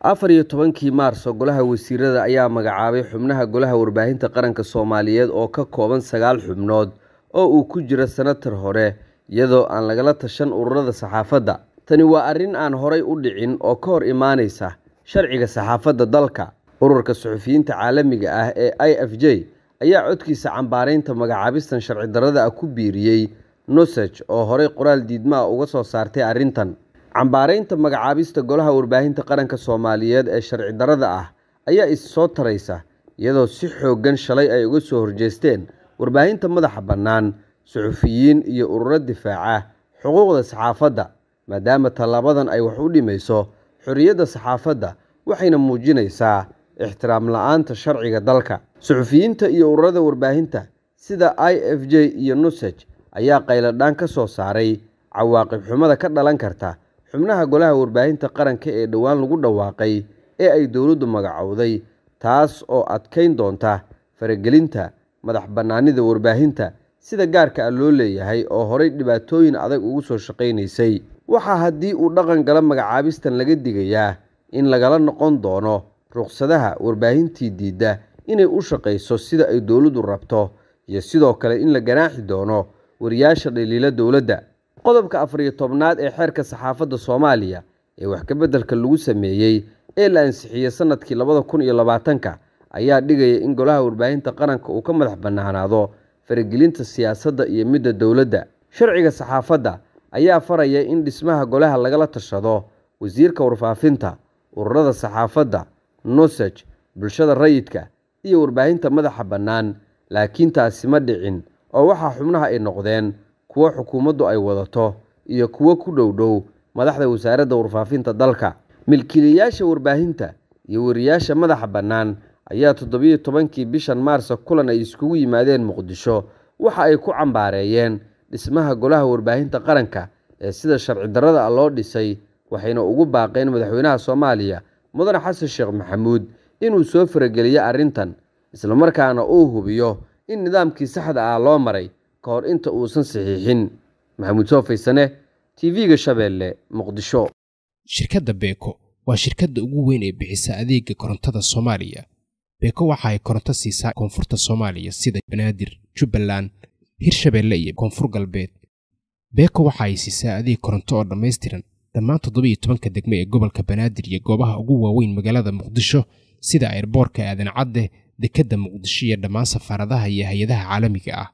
afar iyo tobankii maarso golaha wasiirada ayaa magacaabay xubnaha golaha warbaahinta qaranka soomaaliyeed oo ka kooban sagaal xubnood oo uu ku jiro sanatar hore iyadoo aan lagala tashan ururada saxaafadda tani waa arrin aan horay u dhicin oo ka hor imaanaysa sharciga saxaafadda dalka ururka suxufiyiinta caalamiga ah ee i f j ayaa codkiisa cambaaraynta magacaabistan sharci darrada ah ku biiriyey nosej oo horay qoraal diidma a uga soo saartay arrintan cambaaraynta magacaabista golaha warbaahinta qaranka soomaaliyeed ee sharci darrada ah ayaa issoo taraysa iyadoo si xooggan shalay ay uga soo horjeesteen warbaahinta madaxa bannaan suxufiyiin iyo ururo difaaca xuquuqda saxaafadda maadaama tallaabadan ay wax u dhimayso xorriyadda saxaafadda waxayna muujinaysaa ixtiraam la'aanta sharciga dalka suxufiyiinta iyo ururada warbaahinta sida i f j iyo nusej ayaa qayladhaan ka soo saaray cawaaqib xumada ka dhalan karta xubnaha golaha warbaahinta qaranka ee dhowaan lagu dhawaaqay ee ay dowladdu magacowday taas oo adkayn doonta faragelinta madax bannaanida warbaahinta sida gaarka ah loo leeyahay oo horay dhibaatooyin adag ugu soo shaqaynaysay waxaa haddii uu dhaqan galo magacaabistan laga digayaa in lagala noqon doono ruqsadaha warbaahintii diidda inay u shaqayso sida ay dowladdu rabto iyo sidoo kale in la ganaaxi doono wariyaasha dhaliila dowladda qodobka afar iyo tobnaad ee xeerka saxaafadda soomaaliya ee waxkabeddelka lagu sameeyey ee la ansixiyey sannadkii labada kun iyo labaatanka ayaa dhigaya in golaha warbaahinta qaranka uu ka madax bannaanaado faragelinta siyaasadda iyo midda dowladda sharciga saxaafadda ayaa faraya in dhismaha golaha lagala tashado wasiirka warfaafinta ururada saxaafadda nusaj bulshada rayidka iyo warbaahinta madaxa bannaan laakiin taasi ma dhicin oo waxaa xubnaha ay noqdeen kuwa xukuumaddu ay wadato iyo kuwo ku dhowdhow madaxda wasaaradda warfaafinta dalka milkiilayaasha warbaahinta iyo wariyaasha madaxa bannaan ayaa toddobiyo tobankii bishan maarsa kulan ay iskugu yimaadeen muqdisho waxa ay ku cambaareeyeen dhismaha golaha warbaahinta qaranka ee sida sharci darrada a loo dhisay waxayna ugu baaqeen madaxweynaha soomaaliya mudane xasan sheekh maxamuud inuu soo farageliyo arrintan islamarkaana uu hubiyo in nidaamkii saxda ah loo maray ka hor inta uusan saxiixin maxamuud soofaysane tv-ga shabeelle muqdisho shirkadda beeko waa shirkadda ugu weyn ee bixisa adeega korontada soomaaliya beeko waxa ay koronto siisaa koonfurta soomaaliya sida banaadir jubbaland hirshabeelle iyo koonfur galbeed beeko waxa ay siisaa adeeg koronto oo dhammaystiran dhammaan toddobiiyo tobanka degme ee gobolka banaadir iyo goobaha ugu waaweyn magaalada muqdisho sida eerboorka aadan cadde dekedda muqdisho iyo dhammaan safaaradaha iyo hay-adaha caalamiga ah